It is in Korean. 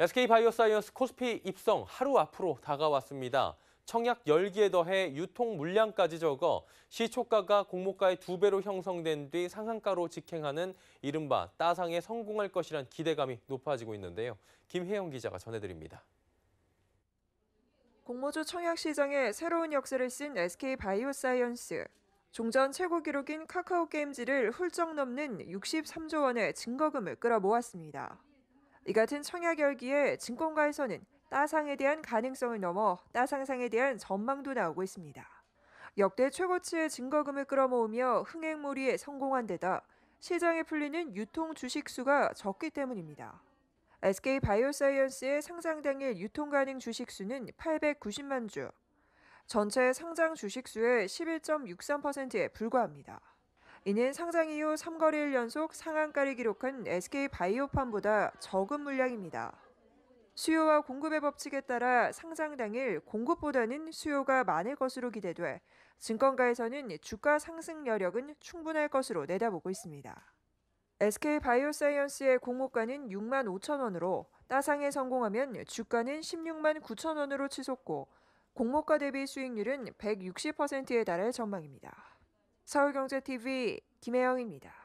SK바이오사이언스 코스피 입성 하루 앞으로 다가왔습니다. 청약 열기에 더해 유통 물량까지 적어 시초가가 공모가의 두배로 형성된 뒤 상한가로 직행하는 이른바 따상에 성공할 것이란 기대감이 높아지고 있는데요. 김혜영 기자가 전해드립니다. 공모주 청약 시장에 새로운 역사를 쓴 SK바이오사이언스. 종전 최고 기록인 카카오게임즈를 훌쩍 넘는 63조 원의 증거금을 끌어모았습니다. 이 같은 청약 열기에 증권가에서는 따상에 대한 가능성을 넘어 따상상에 대한 전망도 나오고 있습니다. 역대 최고치의 증거금을 끌어모으며 흥행몰이에 성공한 데다 시장에 풀리는 유통 주식수가 적기 때문입니다. SK 바이오사이언스의 상장 당일 유통 가능 주식수는 890만 주, 전체 상장 주식수의 11.63%에 불과합니다. 이는 상장 이후 3거래일 연속 상한가를 기록한 SK바이오팜보다 적은 물량입니다. 수요와 공급의 법칙에 따라 상장 당일 공급보다는 수요가 많을 것으로 기대돼 증권가에서는 주가 상승 여력은 충분할 것으로 내다보고 있습니다. SK 바이오사이언스의 공모가는 6만 5천 원으로 따상에 성공하면 주가는 16만 9천 원으로 치솟고 공모가 대비 수익률은 160%에 달할 전망입니다. 서울경제TV 김혜영입니다.